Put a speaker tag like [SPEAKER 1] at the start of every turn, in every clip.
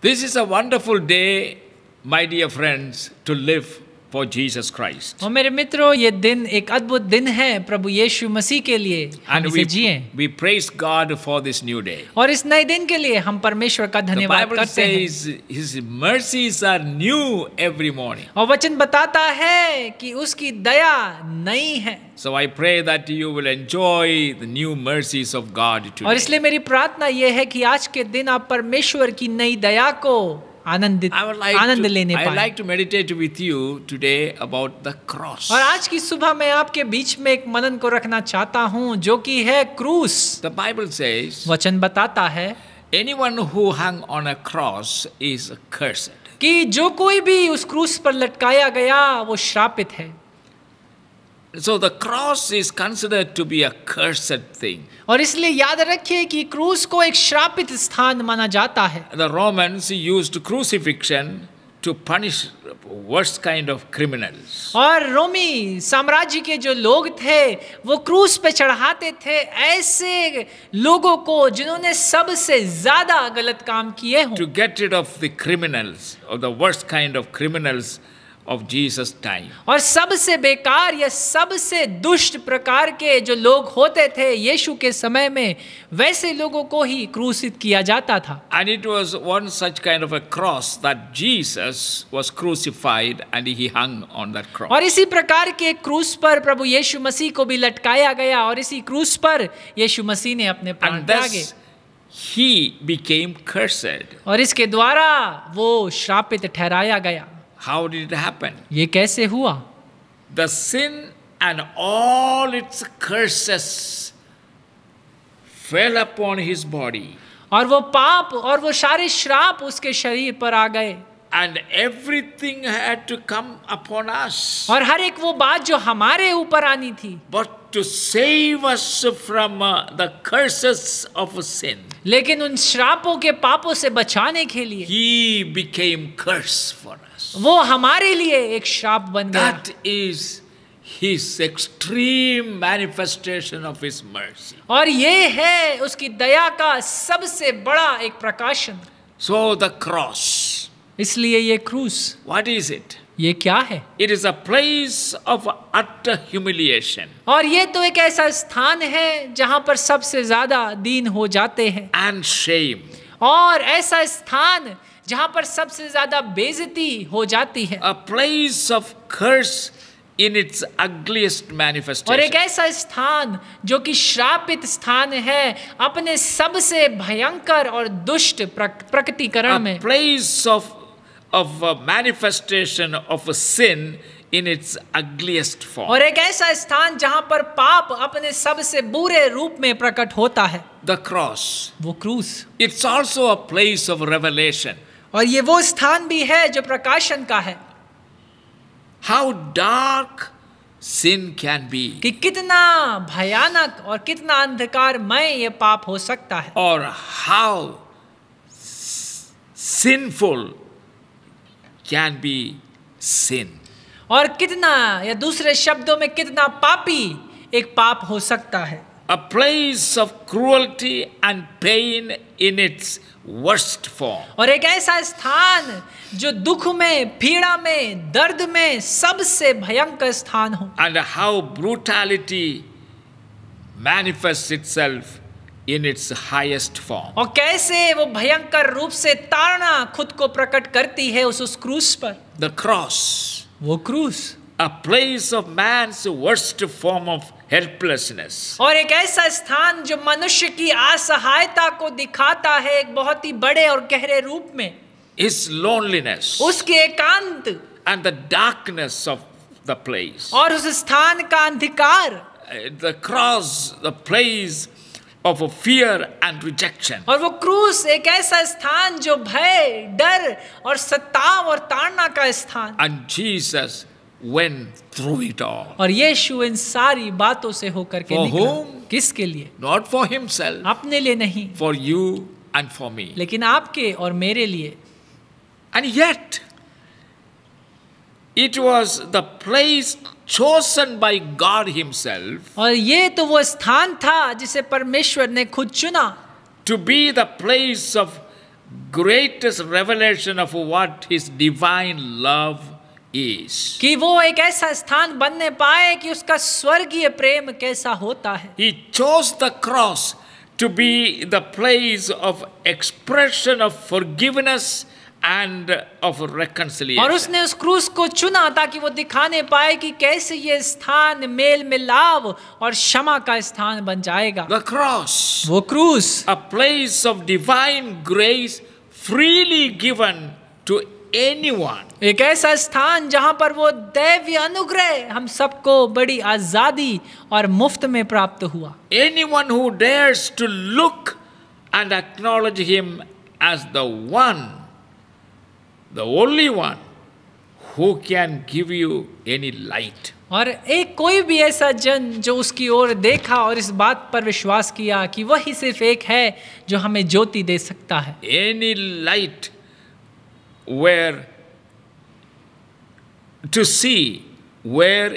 [SPEAKER 1] This is a wonderful day, my dear friends, to live for Jesus Christ.
[SPEAKER 2] और मेरे मित्रों ये दिन एक अद्भुत दिन है प्रभु यीशु मसीह के लिए हम And इसे we, जिए
[SPEAKER 1] we praise God for this new day.
[SPEAKER 2] और इस नए दिन के लिए हम परमेश्वर का धन्यवाद करते says,
[SPEAKER 1] हैं. His mercies are new every morning.
[SPEAKER 2] और वचन बताता है कि उसकी दया नई है.
[SPEAKER 1] So I pray that you will enjoy the new mercies of God today. और इसलिए
[SPEAKER 2] मेरी प्रार्थना ये है कि आज के दिन आप परमेश्वर की नई दया को आज की सुबह मैं आपके बीच में एक मनन को रखना चाहता हूँ जो कि है क्रूस द बाइबल से वचन बताता है anyone who hung on a cross is cursed कि जो कोई भी उस क्रूस पर लटकाया गया वो श्रापित है
[SPEAKER 1] So the cross is considered to be a cursed thing.
[SPEAKER 2] और इसलिए याद रखिए कि क्रूस को एक श्रापित स्थान माना जाता है. The
[SPEAKER 1] Romans used crucifixion to punish worst kind of criminals.
[SPEAKER 2] और रोमी साम्राज्य के जो लोग थे वो क्रूस पे चढ़ाते थे ऐसे लोगों को जिन्होंने सबसे ज्यादा गलत काम किए हों. To
[SPEAKER 1] get rid of the criminals or the worst kind of criminals. Of Jesus time
[SPEAKER 2] और सबसे बेकार या सबसे दुष्ट प्रकार के जो लोग होते थे यीशु के समय में वैसे लोगों को ही क्रूसित किया जाता था and it was one
[SPEAKER 1] such kind of a cross that Jesus was crucified and he hung on that cross और इसी
[SPEAKER 2] प्रकार के क्रूस पर प्रभु यीशु मसीह को भी लटकाया गया और इसी क्रूस पर यीशु मसीह ने अपने प्राण त्यागे
[SPEAKER 1] He became cursed.
[SPEAKER 2] और इसके द्वारा वो श्रापित ठहराया गया How did it happen? ये कैसे हुआ? The sin and all its curses fell upon his body. और वो पाप और वो सारे श्राप उसके शरीर पर आ गए And everything had to come upon us. और हर एक वो बात जो हमारे ऊपर आनी थी But to save us from uh, the curses of sin. लेकिन उन श्रापों के पापों से बचाने के लिए He became curse for us. वो हमारे लिए एक श्राप बन गया.
[SPEAKER 1] That is His extreme manifestation of His mercy.
[SPEAKER 2] और ये है उसकी दया का सबसे बड़ा एक प्रकाशन.
[SPEAKER 1] So the cross. इसलिए ये क्रूस. What is it? ये क्या है it is a place of utter
[SPEAKER 2] humiliation और ये तो एक ऐसा स्थान है जहां पर सबसे ज्यादा दीन हो जाते हैं एंड शेम और ऐसा स्थान जहां पर सबसे ज्यादा बेजती हो जाती है a place of curse in its ugliest manifesto और एक ऐसा स्थान जो कि श्रापित स्थान है अपने सबसे भयंकर और दुष्ट प्रक, प्रकटीकरण में place of
[SPEAKER 1] of a manifestation of a sin in its ugliest form. और
[SPEAKER 2] एक ऐसा स्थान जहां पर पाप अपने सबसे बुरे रूप में प्रकट होता है The cross. वो क्रूस It's also a place of revelation. और ये वो स्थान भी है जो प्रकाशन का है How dark sin can be. कि कितना भयानक और कितना अंधकारमय ये पाप हो सकता है और how
[SPEAKER 1] sinful can be sin.
[SPEAKER 2] और कितना या दूसरे शब्दों में कितना पापी एक पाप हो सकता है A
[SPEAKER 1] place of cruelty and pain in its worst form.
[SPEAKER 2] और एक ऐसा स्थान जो दुख में पीड़ा में दर्द में सबसे भयंकर स्थान हो
[SPEAKER 1] And how brutality manifests itself in its highest form
[SPEAKER 2] और कैसे वो भयंकर रूप से तारणा खुद को प्रकट करती है उस उस क्रूस पर द क्रॉस
[SPEAKER 1] वो क्रूस अ प्लेस ऑफ मैं वर्स्ट फॉर्म ऑफ हेल्पलेसनेस
[SPEAKER 2] और एक ऐसा स्थान जो मनुष्य की असहायता को दिखाता है एक बहुत ही बड़े और गहरे रूप में
[SPEAKER 1] इस लोनलीनेस
[SPEAKER 2] उसके एकांत
[SPEAKER 1] and the darkness of the place
[SPEAKER 2] और उस स्थान का अंधकार
[SPEAKER 1] the cross the place of fear and rejection.
[SPEAKER 2] और वो क्रूस एक ऐसा स्थान जो भय डर और सताव और ताड़ना का स्थान
[SPEAKER 1] And Jesus went through it all.
[SPEAKER 2] और यीशु इन सारी बातों से होकर के for निकला whom? किसके लिए Not for himself. अपने लिए नहीं For you and for me. लेकिन आपके और मेरे
[SPEAKER 1] लिए And yet It was the place chosen by God Himself. और ये तो वो स्थान था जिसे
[SPEAKER 2] परमेश्वर ने खुद चुना
[SPEAKER 1] To be the place of greatest revelation of what His divine love is.
[SPEAKER 2] कि वो एक स्थान बनने पाए कि उसका स्वर्गीय प्रेम कैसा होता है He chose
[SPEAKER 1] the cross to be the place of expression of forgiveness and of reconciliation. और उसने
[SPEAKER 2] उस क्रूस को चुना ताकि वो दिखाने पाए कि कैसे ये स्थान मेल मिलाव और क्षमा का स्थान बन जाएगा The cross,
[SPEAKER 1] वो क्रूस a place of divine grace freely
[SPEAKER 2] given to anyone एक ऐसा स्थान जहां पर वो दैव्य अनुग्रह हम सबको बड़ी आजादी और मुफ्त में प्राप्त हुआ anyone who dares to look
[SPEAKER 1] and acknowledge
[SPEAKER 2] him as the one
[SPEAKER 1] the only one who can give you any light.
[SPEAKER 2] और एक कोई भी ऐसा जन जो उसकी ओर देखा और इस बात पर विश्वास किया कि वही सिर्फ एक है जो हमें ज्योति दे सकता है any light
[SPEAKER 1] where to see where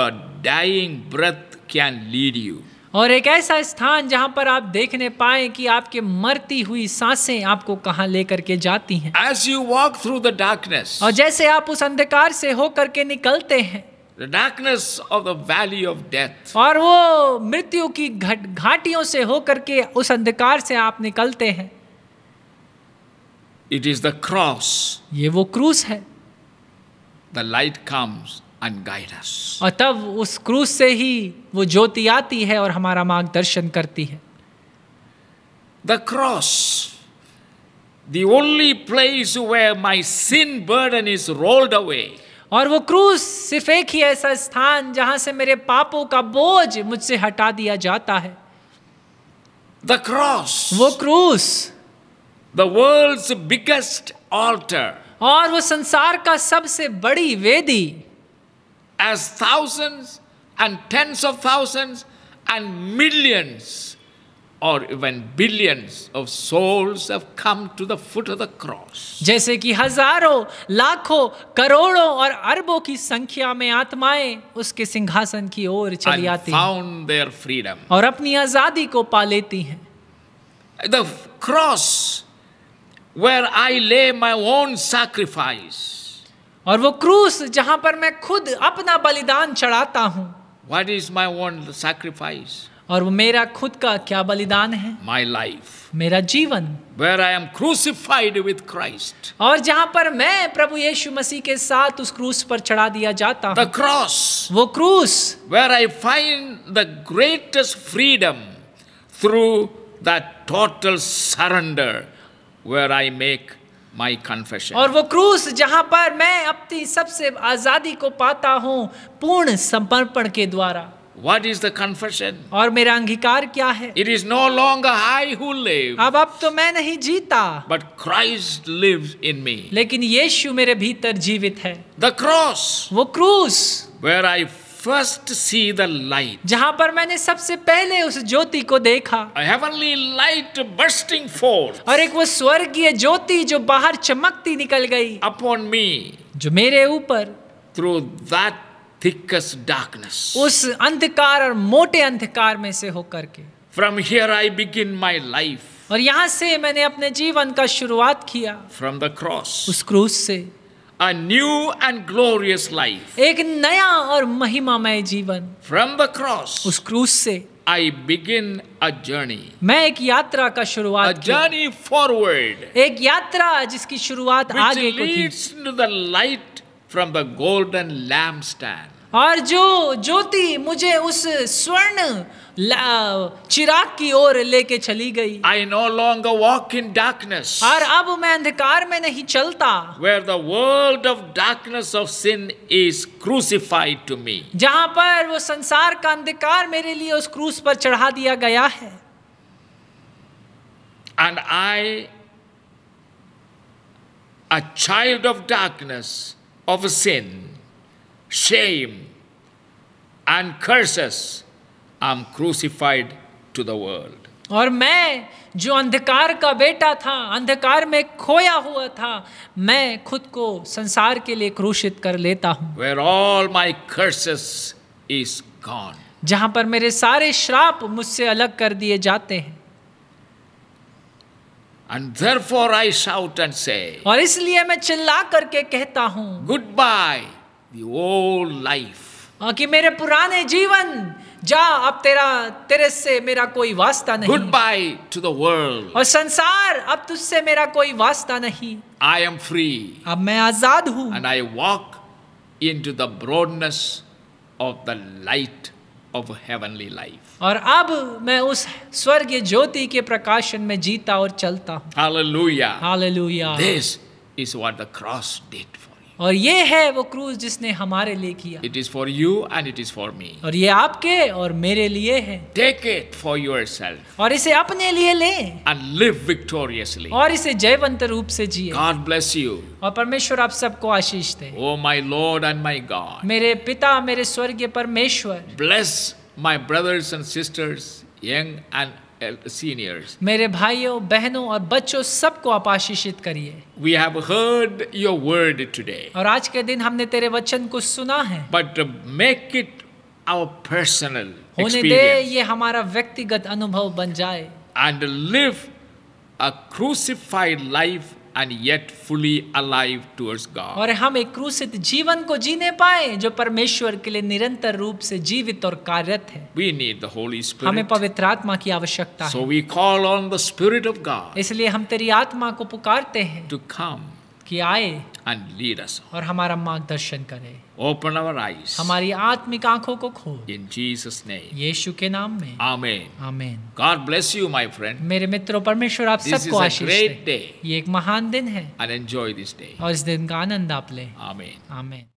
[SPEAKER 1] are dying breath can lead you
[SPEAKER 2] और एक ऐसा स्थान जहां पर आप देखने पाए कि आपके मरती हुई सांसें आपको कहां लेकर के जाती हैं as you walk through the darkness और जैसे आप उस अंधकार से होकर के निकलते हैं
[SPEAKER 1] The darkness of the valley of death.
[SPEAKER 2] और वो मृत्यु की घट घाटियों से होकर के उस अंधकार से आप निकलते हैं
[SPEAKER 1] It is the cross. ये वो क्रूस है The light comes and guide us
[SPEAKER 2] और तब उस क्रूज से ही वो ज्योति आती है और हमारा मार्गदर्शन करती है the cross the only
[SPEAKER 1] place where my sin burden is rolled away
[SPEAKER 2] और वो क्रूस सिर्फ एक ही ऐसा स्थान जहां से मेरे पापों का बोझ मुझसे हटा दिया जाता है द क्रॉस वो क्रूस द वर्ल्ड बिगेस्ट ऑल्टर और वो संसार का सबसे बड़ी वेदी as thousands and tens of thousands and millions or even billions of souls have come to the foot of the cross. जैसे कि हजारों, लाखों, करोड़ों और अरबों की संख्या में आत्माएं उसके सिंहासन की ओर चली आती हैं। And found
[SPEAKER 1] their freedom.
[SPEAKER 2] और अपनी आजादी को पा लेती हैं। The cross, where I lay my own sacrifice. और वो क्रूस जहां पर मैं खुद अपना बलिदान चढ़ाता हूँ what is my own sacrifice और वो मेरा खुद का क्या बलिदान है माई लाइफ मेरा जीवन where I am crucified with
[SPEAKER 1] Christ
[SPEAKER 2] और जहां पर मैं प्रभु यीशु मसीह के साथ उस क्रूस पर चढ़ा दिया जाता द क्रॉस
[SPEAKER 1] वो क्रूस where I find the greatest freedom through the total surrender where I make my confession और
[SPEAKER 2] वो क्रूस जहाँ पर मैं अपनी सबसे आज़ादी को पाता हूँ पूर्ण समर्पण के द्वारा What इज the confession? और मेरा अंगीकार क्या है it is no long I who live अब अब तो मैं नहीं जीता but Christ lives in me लेकिन यीशु मेरे भीतर जीवित है द क्रॉस वो क्रूस Where I first see the light जहां पर मैंने सबसे पहले उस ज्योति को देखा a heavenly light bursting forth और एक वो स्वर्गीय ज्योति जो बाहर चमकती निकल गई upon me जो मेरे ऊपर through that thickest darkness उस अंधकार और मोटे अंधकार में से होकर के from here i begin my life और यहाँ से मैंने अपने जीवन का शुरुआत किया
[SPEAKER 1] फ्रॉम द क्रॉस उस क्रूस से a new and glorious life
[SPEAKER 2] एक नया और महिमामय जीवन
[SPEAKER 1] from the cross उस क्रूस से I begin
[SPEAKER 2] a journey. मैं एक यात्रा का शुरुआत a journey forward, एक यात्रा जिसकी शुरुआत आगे को थी. Which leads to the light from the golden lampstand. और जो ज्योति मुझे उस स्वर्ण चिराग की ओर लेके चली गई I no long walk in darkness और अब मैं अंधकार में नहीं चलता where the world of darkness of sin is crucified to me जहां पर वो संसार का अंधकार मेरे लिए उस क्रूस पर चढ़ा दिया गया है and I
[SPEAKER 1] a child of darkness of sin shame, and curses, I'm crucified to the world.
[SPEAKER 2] और मैं जो अंधकार का बेटा था अंधकार में खोया हुआ था मैं खुद को संसार के लिए क्रूशित कर लेता हूं where all my curses is gone जहां पर मेरे सारे श्राप मुझसे अलग कर दिए जाते हैं
[SPEAKER 1] And therefore I shout and say,
[SPEAKER 2] और इसलिए मैं चिल्ला करके कहता हूं goodbye the old life. कि मेरे पुराने जीवन जा अब तेरा तेरे से मेरा कोई वास्ता नहीं goodbye to the world और संसार अब तुझसे मेरा कोई वास्ता नहीं
[SPEAKER 1] I am free अब मैं आजाद हूँ and I walk into the broadness of the light of heavenly life
[SPEAKER 2] और अब मैं उस स्वर्गीय ज्योति के प्रकाशन में जीता और चलता हूँ
[SPEAKER 1] hallelujah hallelujah this
[SPEAKER 2] is what the cross did for और ये है वो क्रूज जिसने हमारे लिए किया it is for you and it is for me और ये आपके और मेरे लिए है टेक इट फॉर सेल्फ और इसे अपने लिए ले एंड लिव विक्टोरियसली और इसे जयवंत रूप से जिए गॉड ब्लेस यू और परमेश्वर आप सबको आशीष दे O my Lord and my God मेरे पिता मेरे स्वर्गीय परमेश्वर
[SPEAKER 1] bless my brothers and sisters young
[SPEAKER 2] and seniors. मेरे भाइयों, बहनों और बच्चों सबको आप आशीषित करिए. We have heard your word today. और आज के दिन हमने तेरे वचन को सुना है. But make it our personal होने दे ये हमारा व्यक्तिगत अनुभव बन जाए.
[SPEAKER 1] And live a crucified life and yet fully alive towards God.
[SPEAKER 2] और हम एक क्रूसित जीवन को जीने पाए जो परमेश्वर के लिए निरंतर रूप से जीवित और कार्यरत है We need the Holy Spirit. हमें पवित्र आत्मा की आवश्यकता so है So we
[SPEAKER 1] call on the Spirit of God.
[SPEAKER 2] इसलिए हम तेरी आत्मा को पुकारते हैं to come कि आए
[SPEAKER 1] एंड लीड अस
[SPEAKER 2] और हमारा मार्गदर्शन करे
[SPEAKER 1] ओपन आवर आईज हमारी
[SPEAKER 2] आत्मिक आंखों को खोल
[SPEAKER 1] इन जीसस नेम यीशु के नाम में आमेन आमेन God bless you my friend
[SPEAKER 2] मेरे मित्रों परमेश्वर आप सबको आशीष
[SPEAKER 1] दे ये एक महान दिन है एंड एंजॉय दिस डे
[SPEAKER 2] और इस दिन का आनंद आप लें
[SPEAKER 1] आमेन आमेन